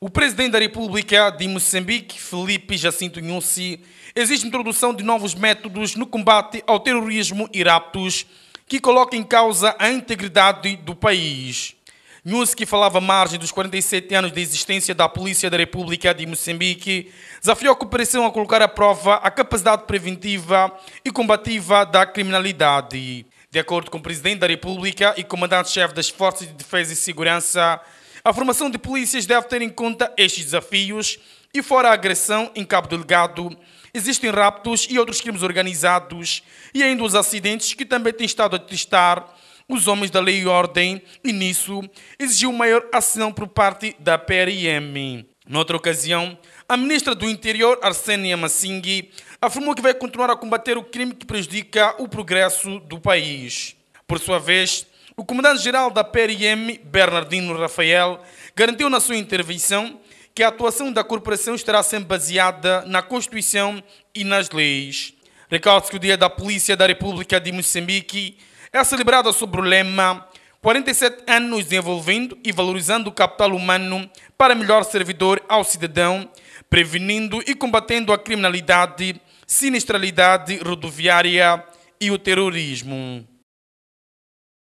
O presidente da República de Moçambique, Felipe Jacinto Nhosi, exige introdução de novos métodos no combate ao terrorismo e raptos que coloquem em causa a integridade do país. Nhosi, que falava à margem dos 47 anos de existência da Polícia da República de Moçambique, desafiou a cooperação a colocar à prova a capacidade preventiva e combativa da criminalidade. De acordo com o Presidente da República e Comandante-Chefe das Forças de Defesa e Segurança, a formação de polícias deve ter em conta estes desafios e, fora a agressão em Cabo delegado, existem raptos e outros crimes organizados e ainda os acidentes que também têm estado a testar os homens da lei e ordem e nisso exigiu maior ação por parte da PRM. Noutra ocasião, a ministra do Interior, Arsenia Massingui, afirmou que vai continuar a combater o crime que prejudica o progresso do país. Por sua vez, o comandante-geral da PRM, Bernardino Rafael, garantiu na sua intervenção que a atuação da corporação estará sempre baseada na Constituição e nas leis. Recalque que o Dia da Polícia da República de Moçambique é celebrado sob o lema 47 anos desenvolvendo e valorizando o capital humano para melhor servidor ao cidadão, prevenindo e combatendo a criminalidade, sinistralidade rodoviária e o terrorismo.